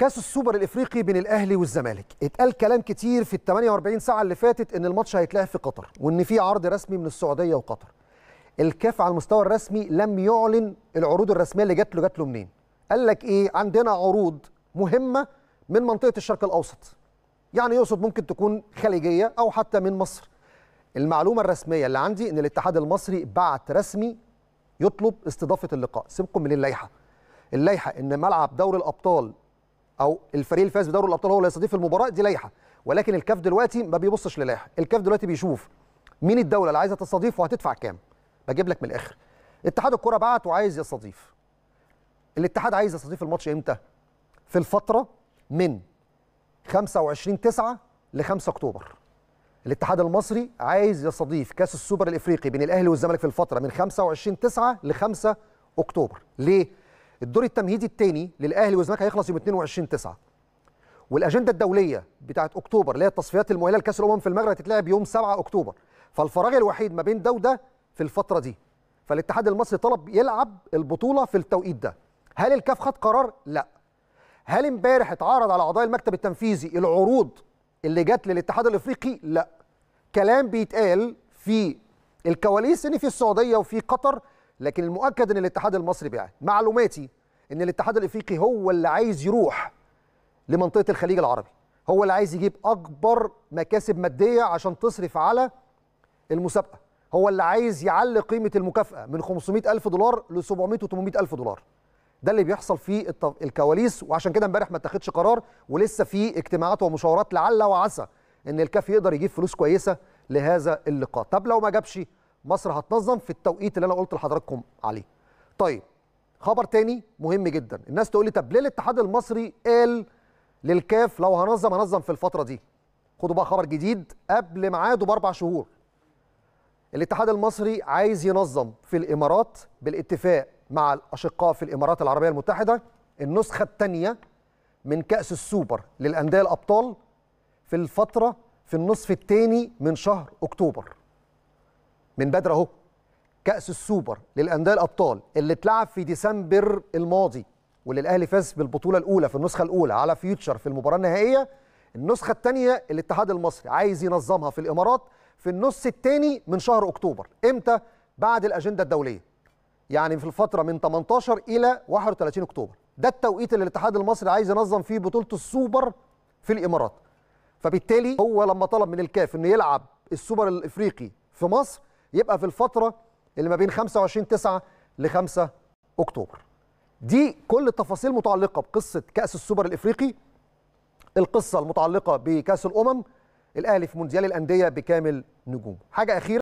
كاس السوبر الافريقي بين الاهلي والزمالك اتقال كلام كتير في ال 48 ساعه اللي فاتت ان الماتش هيتلعب في قطر وان في عرض رسمي من السعوديه وقطر الكاف على المستوى الرسمي لم يعلن العروض الرسميه اللي جات له جات له منين قال لك ايه عندنا عروض مهمه من منطقه الشرق الاوسط يعني يقصد ممكن تكون خليجيه او حتى من مصر المعلومه الرسميه اللي عندي ان الاتحاد المصري بعت رسمي يطلب استضافه اللقاء سيبكم من اللائحه اللائحه ان ملعب دوري الابطال او الفريق اللي فاز بدوري الابطال هو اللي يستضيف المباراه دي لائحه ولكن الكاف دلوقتي ما بيبصش للائحه الكاف دلوقتي بيشوف مين الدوله اللي عايزه تستضيف وهتدفع كام بجيب لك من الاخر اتحاد الكره بعت وعايز يستضيف الاتحاد عايز يستضيف الماتش امتى في الفتره من 25 9 ل 5 اكتوبر الاتحاد المصري عايز يستضيف كاس السوبر الافريقي بين الاهلي والزمالك في الفتره من 25 9 ل 5 اكتوبر ليه الدور التمهيدي الثاني للاهلي والزمالك هيخلص يوم 22 9 والاجنده الدوليه بتاعه اكتوبر اللي هي التصفيات المؤهله لكاس الامم في المغرب هتتلعب يوم 7 اكتوبر فالفراغ الوحيد ما بين ده وده في الفتره دي فالاتحاد المصري طلب يلعب البطوله في التوقيت ده هل الكاف خد قرار لا هل امبارح اتعرض على اعضاء المكتب التنفيذي العروض اللي جت للاتحاد الافريقي لا كلام بيتقال في الكواليس ان في السعوديه وفي قطر لكن المؤكد ان الاتحاد المصري بعد معلوماتي ان الاتحاد الافريقي هو اللي عايز يروح لمنطقه الخليج العربي هو اللي عايز يجيب اكبر مكاسب ماديه عشان تصرف على المسابقه هو اللي عايز يعلي قيمه المكافاه من 500 الف دولار ل 700 و 800 الف دولار ده اللي بيحصل في الكواليس وعشان كده امبارح ما اتخذش قرار ولسه في اجتماعات ومشاورات لعل وعسى ان الكاف يقدر يجيب فلوس كويسه لهذا اللقاء طب لو ما جابش مصر هتنظم في التوقيت اللي انا قلت لحضراتكم عليه طيب خبر تاني مهم جدا الناس تقول لي طب ليه الاتحاد المصري قال للكاف لو هنظم هنظم في الفتره دي خدوا بقى خبر جديد قبل ميعاده باربع شهور الاتحاد المصري عايز ينظم في الامارات بالاتفاق مع الاشقاء في الامارات العربيه المتحده النسخه الثانيه من كاس السوبر للانديه الابطال في الفتره في النصف الثاني من شهر اكتوبر من بدر اهو كأس السوبر للأندية الأبطال اللي اتلعب في ديسمبر الماضي واللي الأهلي فاز بالبطولة الأولى في النسخة الأولى على فيوتشر في المباراة النهائية النسخة الثانية الاتحاد المصري عايز ينظمها في الإمارات في النص الثاني من شهر أكتوبر إمتى؟ بعد الأجندة الدولية يعني في الفترة من 18 إلى 31 أكتوبر ده التوقيت اللي الاتحاد المصري عايز ينظم فيه بطولة السوبر في الإمارات فبالتالي هو لما طلب من الكاف إنه يلعب السوبر الإفريقي في مصر يبقى في الفتره اللي ما بين 25 9 ل 5 اكتوبر دي كل التفاصيل متعلقه بقصه كاس السوبر الافريقي القصه المتعلقه بكاس الامم الاهلي في مونديال الانديه بكامل نجومه حاجه اخيره